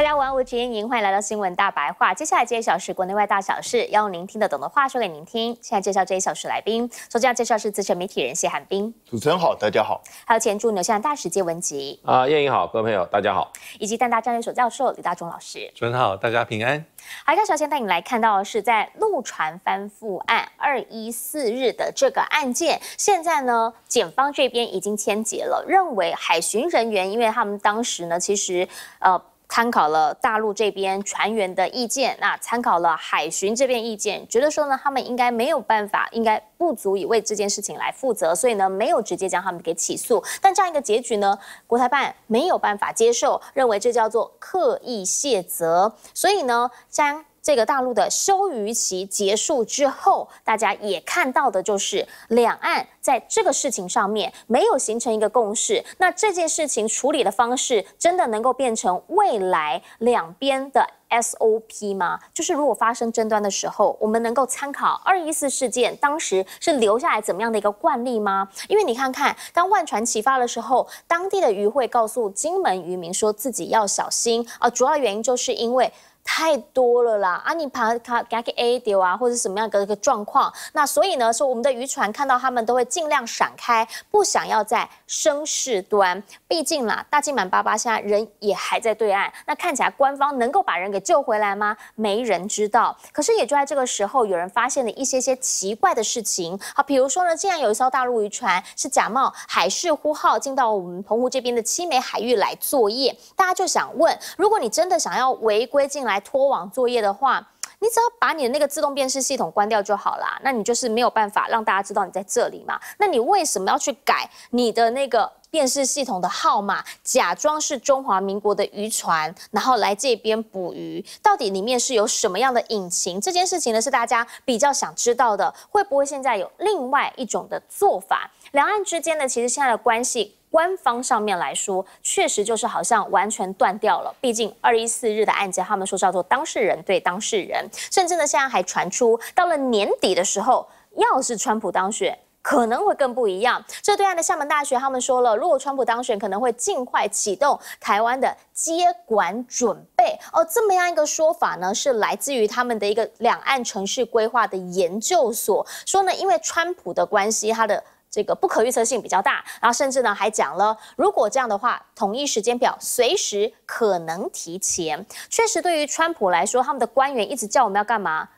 大家晚安，好，我是叶莹，欢迎来到新闻大白话。接下来这一小时国内外大小事，要用您听得懂的话说给您听。现在介绍这一小时来宾，首先要介绍是资深媒体人谢汉斌。主持人好，大家好。还有前驻纽西兰大使谢文吉，啊，叶莹好，各位朋友大家好，以及淡大战略所教授李大忠老师，主持人好，大家平安。好，这首小时带你来看到的是在陆船翻覆案二一四日的这个案件，现在呢，检方这边已经签结了，认为海巡人员，因为他们当时呢，其实呃。参考了大陆这边船员的意见，那参考了海巡这边意见，觉得说呢，他们应该没有办法，应该不足以为这件事情来负责，所以呢，没有直接将他们给起诉。但这样一个结局呢，国台办没有办法接受，认为这叫做刻意卸责，所以呢，将。这个大陆的休渔期结束之后，大家也看到的就是两岸在这个事情上面没有形成一个共识。那这件事情处理的方式，真的能够变成未来两边的 SOP 吗？就是如果发生争端的时候，我们能够参考二一四事件当时是留下来怎么样的一个惯例吗？因为你看看，当万船齐发的时候，当地的渔会告诉金门渔民说自己要小心啊，主要原因就是因为。太多了啦！啊，你爬卡给他给 A 丢啊，或者什么样的一个状况？那所以呢，说我们的渔船看到他们都会尽量闪开，不想要在生事端。毕竟啦，大金满巴现虾人也还在对岸。那看起来官方能够把人给救回来吗？没人知道。可是也就在这个时候，有人发现了一些些奇怪的事情。好，比如说呢，竟然有一艘大陆渔船是假冒海事呼号进到我们澎湖这边的七美海域来作业。大家就想问：如果你真的想要违规进来？来拖网作业的话，你只要把你的那个自动辨识系统关掉就好了。那你就是没有办法让大家知道你在这里嘛？那你为什么要去改你的那个辨识系统的号码，假装是中华民国的渔船，然后来这边捕鱼？到底里面是有什么样的隐情？这件事情呢，是大家比较想知道的。会不会现在有另外一种的做法？两岸之间呢，其实现在的关系。官方上面来说，确实就是好像完全断掉了。毕竟二一四日的案件，他们说叫做当事人对当事人，甚至呢，现在还传出到了年底的时候，要是川普当选，可能会更不一样。这对岸的厦门大学他们说了，如果川普当选，可能会尽快启动台湾的接管准备。哦，这么样一个说法呢，是来自于他们的一个两岸城市规划的研究所说呢，因为川普的关系，他的。这个不可预测性比较大，然后甚至呢还讲了，如果这样的话，统一时间表随时可能提前。确实，对于川普来说，他们的官员一直叫我们要干嘛？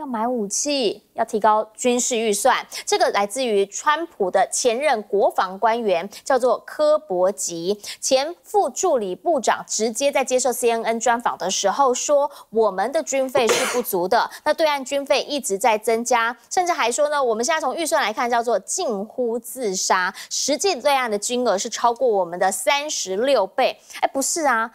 要买武器，要提高军事预算。这个来自于川普的前任国防官员，叫做科博吉前副助理部长，直接在接受 CNN 专访的时候说：“我们的军费是不足的。那对岸军费一直在增加，甚至还说呢，我们现在从预算来看，叫做近乎自杀。实际对岸的金额是超过我们的三十六倍。”哎，不是啊。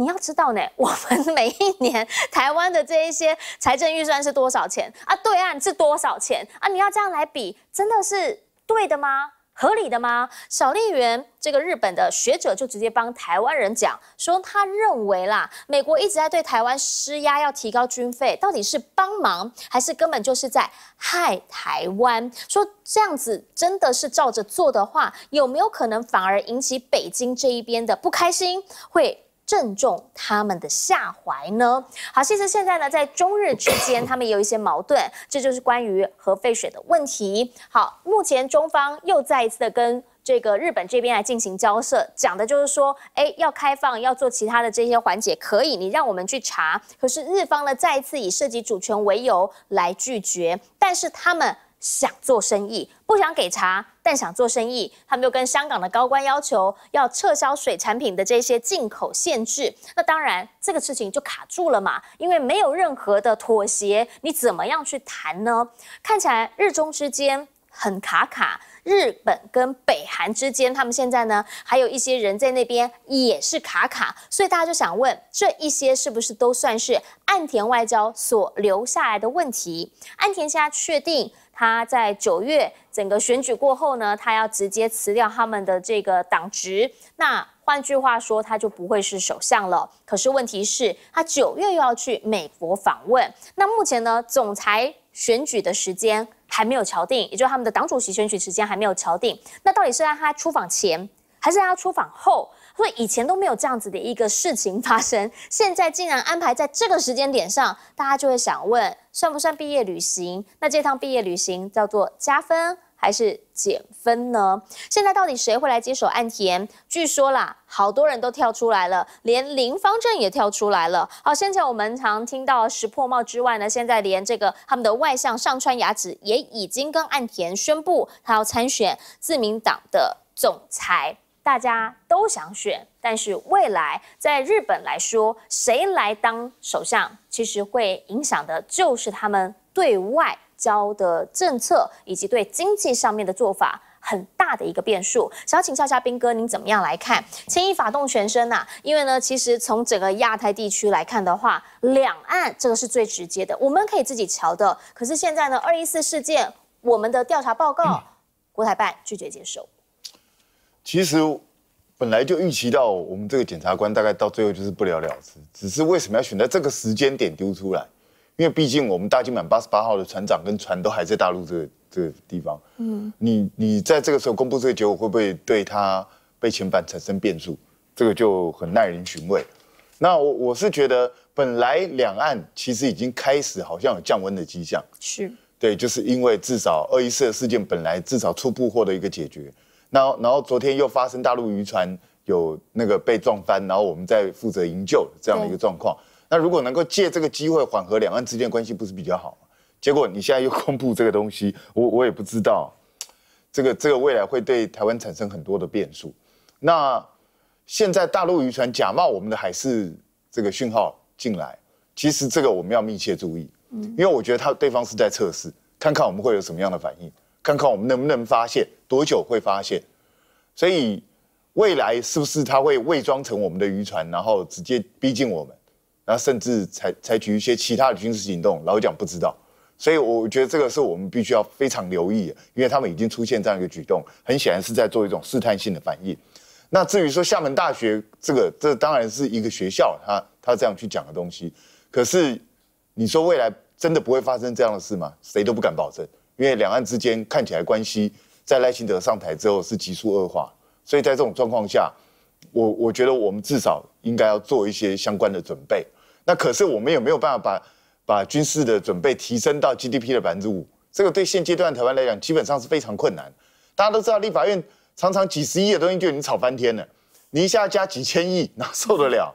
你要知道呢，我们每一年台湾的这一些财政预算是多少钱啊？对岸是多少钱啊？你要这样来比，真的是对的吗？合理的吗？小笠原这个日本的学者就直接帮台湾人讲，说他认为啦，美国一直在对台湾施压，要提高军费，到底是帮忙还是根本就是在害台湾？说这样子真的是照着做的话，有没有可能反而引起北京这一边的不开心？会？正中他们的下怀呢。好，其实现在呢，在中日之间，他们也有一些矛盾，这就是关于核废水的问题。好，目前中方又再一次的跟这个日本这边来进行交涉，讲的就是说，哎，要开放，要做其他的这些环节可以，你让我们去查。可是日方呢，再一次以涉及主权为由来拒绝。但是他们。想做生意，不想给茶，但想做生意，他们又跟香港的高官要求要撤销水产品的这些进口限制，那当然这个事情就卡住了嘛，因为没有任何的妥协，你怎么样去谈呢？看起来日中之间。很卡卡，日本跟北韩之间，他们现在呢，还有一些人在那边也是卡卡，所以大家就想问，这一些是不是都算是岸田外交所留下来的问题？岸田现在确定他在九月整个选举过后呢，他要直接辞掉他们的这个党职，那换句话说，他就不会是首相了。可是问题是，他九月又要去美国访问，那目前呢，总裁选举的时间？还没有敲定，也就是他们的党主席选举时间还没有敲定。那到底是在他出访前，还是在他出访后？他说以前都没有这样子的一个事情发生，现在竟然安排在这个时间点上，大家就会想问，算不算毕业旅行？那这趟毕业旅行叫做加分。还是减分呢？现在到底谁会来接手岸田？据说啦，好多人都跳出来了，连林方正也跳出来了。好，先前我们常听到石破茂之外呢，现在连这个他们的外相上川雅子也已经跟岸田宣布他要参选自民党的总裁。大家都想选，但是未来在日本来说，谁来当首相，其实会影响的就是他们对外。交的政策以及对经济上面的做法，很大的一个变数。想请一下斌哥，您怎么样来看？轻易发动全身呐，因为呢，其实从整个亚太地区来看的话，两岸这个是最直接的，我们可以自己瞧的。可是现在呢，二一四事件，我们的调查报告，国台办拒绝接受。其实本来就预期到，我们这个检察官大概到最后就是不了了之，只是为什么要选在这个时间点丢出来？因为毕竟我们大金满八十八号的船长跟船都还在大陆这这地方，嗯，你你在这个时候公布这个结果，会不会对他被遣返产生变数？这个就很耐人寻味。那我我是觉得，本来两岸其实已经开始好像有降温的迹象，是，对，就是因为至少二一四的事件本来至少初步获得一个解决，后然后昨天又发生大陆渔船有那个被撞翻，然后我们在负责营救这样的一个状况。那如果能够借这个机会缓和两岸之间关系，不是比较好吗？结果你现在又公布这个东西，我我也不知道，这个这个未来会对台湾产生很多的变数。那现在大陆渔船假冒我们的海事这个讯号进来，其实这个我们要密切注意，嗯，因为我觉得他对方是在测试，看看我们会有什么样的反应，看看我们能不能发现，多久会发现。所以未来是不是他会伪装成我们的渔船，然后直接逼近我们？那甚至采采取一些其他的军事行动，老蒋不知道，所以我觉得这个是我们必须要非常留意，因为他们已经出现这样一个举动，很显然是在做一种试探性的反应。那至于说厦门大学这个，这当然是一个学校，他他这样去讲的东西。可是你说未来真的不会发生这样的事吗？谁都不敢保证，因为两岸之间看起来关系在赖清德上台之后是急速恶化，所以在这种状况下，我我觉得我们至少应该要做一些相关的准备。那可是我们也没有办法把把军事的准备提升到 GDP 的百分之五，这个对现阶段台湾来讲基本上是非常困难。大家都知道，立法院常常几十亿的东西就已经炒翻天了，你一下加几千亿，哪受得了？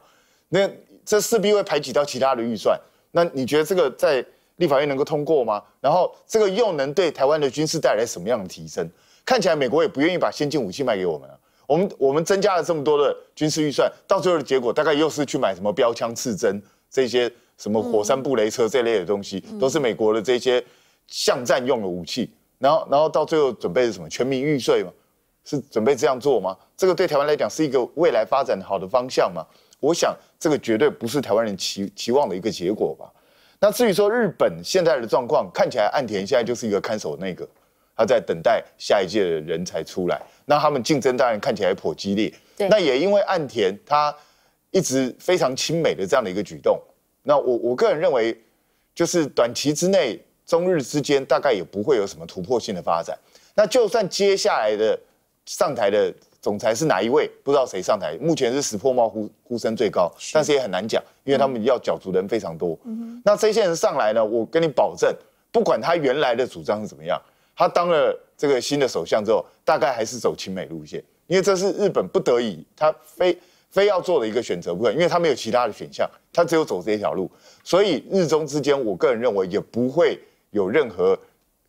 那这势必会排挤到其他的预算。那你觉得这个在立法院能够通过吗？然后这个又能对台湾的军事带来什么样的提升？看起来美国也不愿意把先进武器卖给我们了。我们我们增加了这么多的军事预算，到最后的结果大概又是去买什么标枪、刺针？这些什么火山布雷车这类的东西，都是美国的这些巷战用的武器。然后，然后到最后准备的什么全民预税嘛，是准备这样做吗？这个对台湾来讲是一个未来发展好的方向吗？我想这个绝对不是台湾人期期望的一个结果吧。那至于说日本现在的状况，看起来岸田现在就是一个看守那个，他在等待下一届的人才出来。那他们竞争当然看起来颇激烈。那也因为岸田他。一直非常亲美的这样的一个举动，那我我个人认为，就是短期之内中日之间大概也不会有什么突破性的发展。那就算接下来的上台的总裁是哪一位，不知道谁上台，目前是石破茂呼呼声最高，但是也很难讲，因为他们要角逐的人非常多。那这些人上来呢，我跟你保证，不管他原来的主张是怎么样，他当了这个新的首相之后，大概还是走亲美路线，因为这是日本不得已，他非。非要做的一个选择部分，因为他没有其他的选项，他只有走这一条路，所以日中之间，我个人认为也不会有任何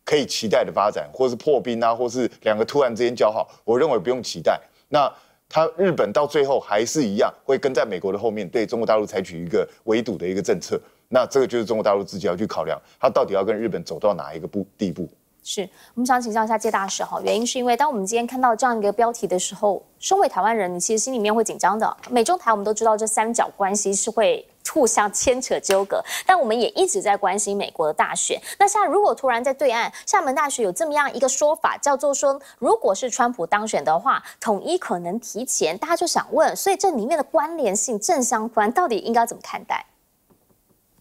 可以期待的发展，或是破冰啊，或是两个突然之间交好，我认为不用期待。那他日本到最后还是一样会跟在美国的后面对中国大陆采取一个围堵的一个政策，那这个就是中国大陆自己要去考量，他到底要跟日本走到哪一个步地步。是我们想请教一下谢大使哈，原因是因为当我们今天看到这样一个标题的时候，身为台湾人，你其实心里面会紧张的。美中台，我们都知道这三角关系是会互相 牵扯纠葛，但我们也一直在关心美国的大选。那现在如果突然在对岸厦门大学有这么样一个说法，叫做说，如果是川普当选的话，统一可能提前，大家就想问，所以这里面的关联性正相关，到底应该怎么看待？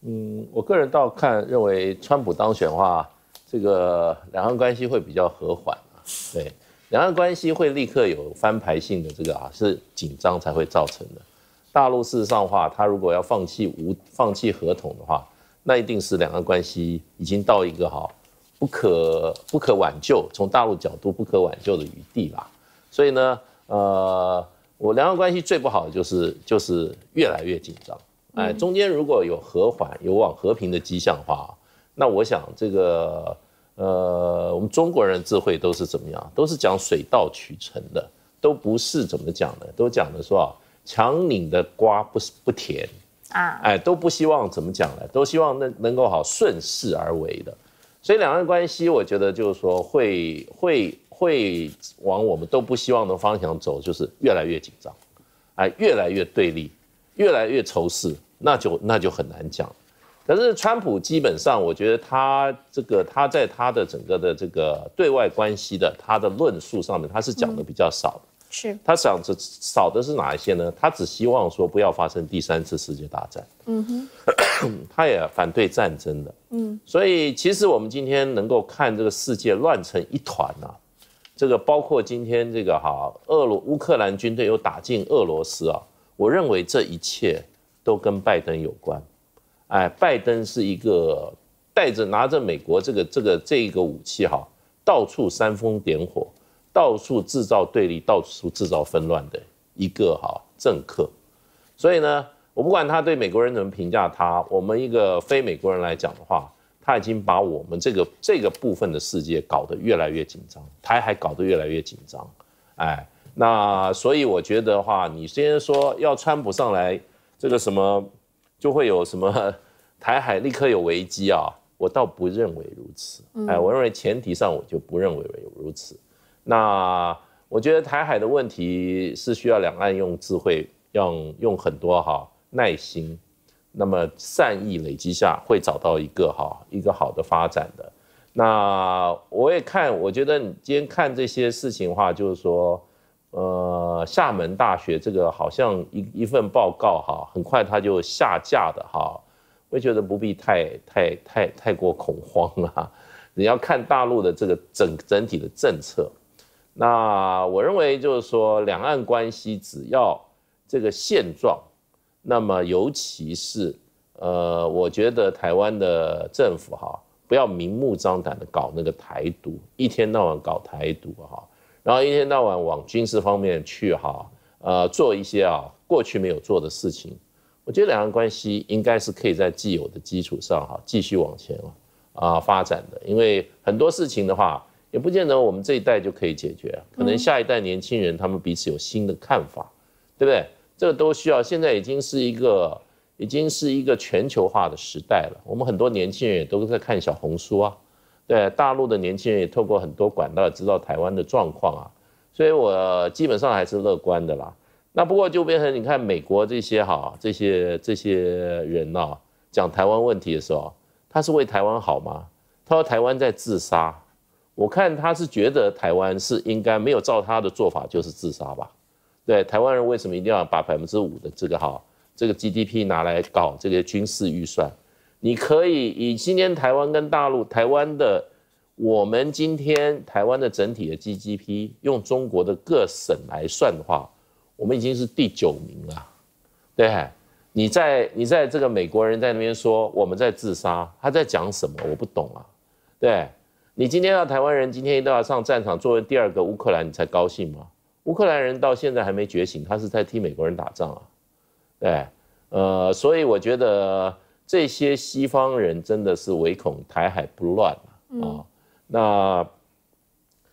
嗯，我个人倒看认为，川普当选的话。这个两岸关系会比较和缓啊，对，两岸关系会立刻有翻牌性的这个啊，是紧张才会造成的。大陆事实上话，他如果要放弃无放弃合同的话，那一定是两岸关系已经到一个哈不可不可挽救，从大陆角度不可挽救的余地啦。所以呢，呃，我两岸关系最不好的就是就是越来越紧张，哎，中间如果有和缓有往和平的迹象的话。那我想这个，呃，我们中国人智慧都是怎么样？都是讲水到渠成的，都不是怎么讲的？都讲的说啊，强拧的瓜不是不甜啊！哎，都不希望怎么讲呢？都希望那能够好顺势而为的。所以两岸关系，我觉得就是说会会会往我们都不希望的方向走，就是越来越紧张，哎，越来越对立，越来越仇视，那就那就很难讲。可是，川普基本上，我觉得他这个他在他的整个的这个对外关系的他的论述上面，他是讲的比较少的。是他想着少的是哪一些呢？他只希望说不要发生第三次世界大战。嗯哼，他也反对战争的。嗯，所以其实我们今天能够看这个世界乱成一团啊，这个包括今天这个哈，俄乌克兰军队又打进俄罗斯啊，我认为这一切都跟拜登有关。哎，拜登是一个带着拿着美国这个这个这一个武器哈，到处煽风点火，到处制造对立，到处制造纷乱的一个哈政客。所以呢，我不管他对美国人怎么评价他，我们一个非美国人来讲的话，他已经把我们这个这个部分的世界搞得越来越紧张，台海搞得越来越紧张。哎，那所以我觉得话，你虽然说要川普上来，这个什么？就会有什么 台海立刻有危机啊？我倒不认为如此。哎，我认为前提上我就不认为有如此。那我觉得台海的问题是需要两岸用智慧，用用很多哈耐心，那么善意累积下会找到一个哈一个好的发展的。那我也看，我觉得你今天看这些事情的话，就是说。呃，厦门大学这个好像一一份报告哈，很快它就下架的哈，我觉得不必太太太太过恐慌了。你要看大陆的这个整整体的政策。那我认为就是说，两岸关系只要这个现状，那么尤其是呃，我觉得台湾的政府哈，不要明目张胆的搞那个台独，一天到晚搞台独哈。然后一天到晚往军事方面去哈，呃，做一些啊过去没有做的事情。我觉得两岸关系应该是可以在既有的基础上哈继续往前啊发展的，因为很多事情的话也不见得我们这一代就可以解决，可能下一代年轻人他们彼此有新的看法，对不对？这个都需要。现在已经是一个已经是一个全球化的时代了，我们很多年轻人也都在看小红书啊。对大陆的年轻人也透过很多管道也知道台湾的状况啊，所以我基本上还是乐观的啦。那不过就变成你看美国这些哈这些这些人呐讲台湾问题的时候，他是为台湾好吗？他说台湾在自杀，我看他是觉得台湾是应该没有照他的做法就是自杀吧？对台湾人为什么一定要把百分之五的这个哈这个 GDP 拿来搞这个军事预算？你可以以今天台湾跟大陆，台湾的我们今天台湾的整体的 GDP 用中国的各省来算的话，我们已经是第九名了。对，你在你在这个美国人，在那边说我们在自杀，他在讲什么？我不懂啊。对，你今天要台湾人今天一定要上战场作为第二个乌克兰，你才高兴吗？乌克兰人到现在还没觉醒，他是在替美国人打仗啊。对，呃，所以我觉得。这些西方人真的是唯恐台海不乱嘛啊？那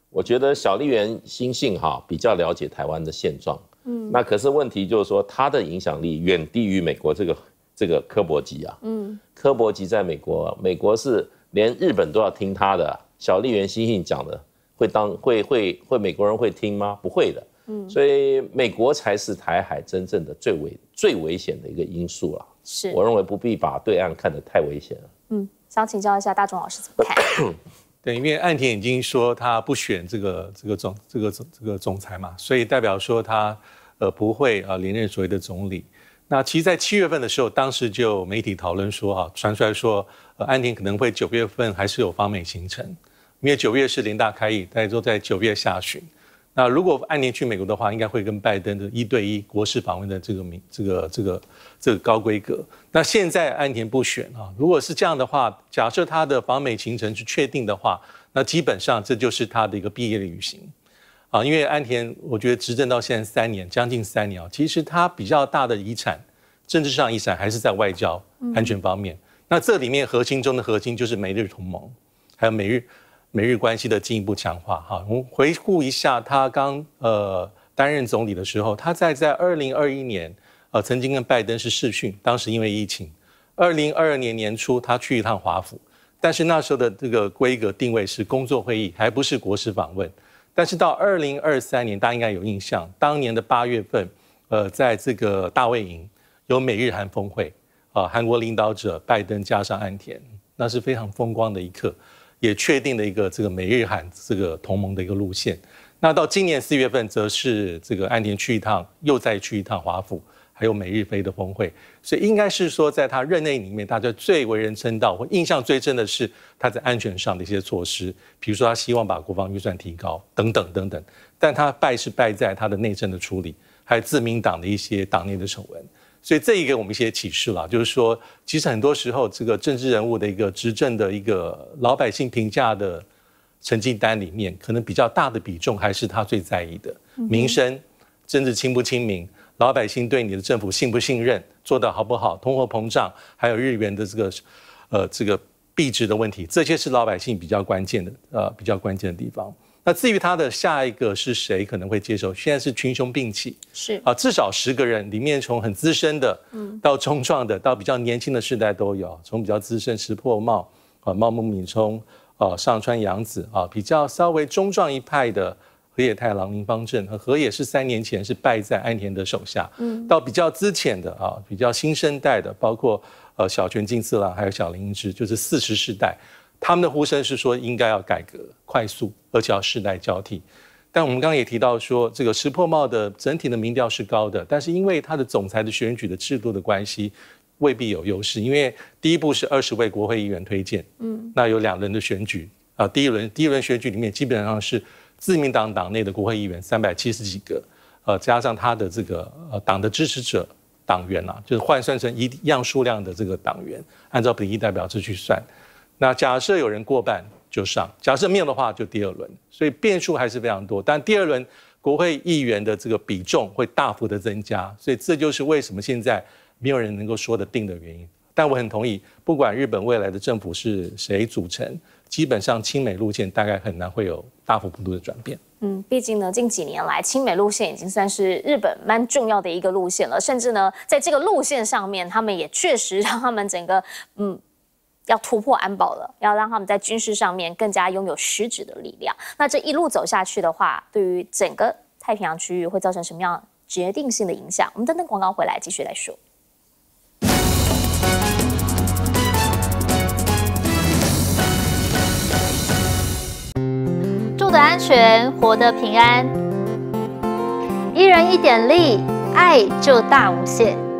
我觉得小笠原兴兴哈比较了解台湾的现状，嗯，那可是问题就是说他的影响力远低于美国这个这个科博基啊，嗯，科博基在美国，美国是连日本都要听他的，小笠原兴兴讲的会当会会会美国人会听吗？不会的，嗯，所以美国才是台海真正的最危最危险的一个因素了。是，我认为不必把对岸看得太危险了。嗯，想请教一下大众老师怎么看？对，因为岸田已经说他不选这个这个总这个这个总裁嘛，所以代表说他呃不会呃连任所谓的总理。那其实，在七月份的时候，当时就媒体讨论说哈，传出来说，呃岸田可能会九月份还是有访美行程，因为九月是林大开议，大家都在九月下旬。那如果安田去美国的话，应该会跟拜登的一对一国事访问的这个名这个这个这个高规格。那现在岸田不选啊，如果是这样的话，假设他的访美行程是确定的话，那基本上这就是他的一个毕业旅行，啊，因为岸田我觉得执政到现在三年将近三年啊，其实他比较大的遗产，政治上遗产还是在外交安全方面。那这里面核心中的核心就是美日同盟，还有美日。美日关系的进一步强化，哈，我们回顾一下，他刚呃担任总理的时候，他在在二零二一年，呃，曾经跟拜登是视讯，当时因为疫情，二零二二年年初他去一趟华府，但是那时候的这个规格定位是工作会议，还不是国事访问，但是到二零二三年，大家应该有印象，当年的八月份，呃，在这个大卫营有美日韩峰会，啊，韩国领导者拜登加上岸田，那是非常风光的一刻。也确定了一个这个美日韩这个同盟的一个路线。那到今年四月份，则是这个安田去一趟，又再去一趟华府，还有美日菲的峰会。所以应该是说，在他任内里面，大家最为人称道或印象最深的是他在安全上的一些措施，比如说他希望把国防预算提高等等等等。但他败是败在他的内政的处理，还有自民党的一些党内的丑闻。所以这一个我们一些启示了，就是说，其实很多时候这个政治人物的一个执政的一个老百姓评价的成绩单里面，可能比较大的比重还是他最在意的民生，政治亲不亲民，老百姓对你的政府信不信任，做得好不好，通货膨胀，还有日元的这个呃这个币值的问题，这些是老百姓比较关键的呃比较关键的地方。那至于他的下一个是谁，可能会接手？现在是群雄并起，是啊，至少十个人里面，从很资深的嗯到中壮的，到比较年轻的世代都有，从比较资深石破茂啊、茂木敏充啊、上川洋子啊，比较稍微中壮一派的河野太郎、林方正，河野是三年前是败在安田的手下，嗯，到比较资浅的啊，比较新生代的，包括呃小泉进次郎还有小林一之，就是四十世代。他们的呼声是说应该要改革，快速而且要世代交替。但我们刚刚也提到说，这个石破茂的整体的民调是高的，但是因为他的总裁的选举的制度的关系，未必有优势。因为第一步是二十位国会议员推荐，嗯，那有两轮的选举啊，第一轮第一轮选举里面基本上是自民党党内的国会议员三百七十几个，呃，加上他的这个呃党的支持者党员啊，就是换算成一样数量的这个党员，按照比例代表制去算。那假设有人过半就上，假设没有的话就第二轮，所以变数还是非常多。但第二轮国会议员的这个比重会大幅的增加，所以这就是为什么现在没有人能够说得定的原因。但我很同意，不管日本未来的政府是谁组成，基本上亲美路线大概很难会有大幅度的转变。嗯，毕竟呢，近几年来亲美路线已经算是日本蛮重要的一个路线了，甚至呢，在这个路线上面，他们也确实让他们整个嗯。要突破安保了，要让他们在军事上面更加拥有实质的力量。那这一路走下去的话，对于整个太平洋区域会造成什么样决定性的影响？我们等等广告回来继续来说。住得安全，活得平安，一人一点力，爱就大无限。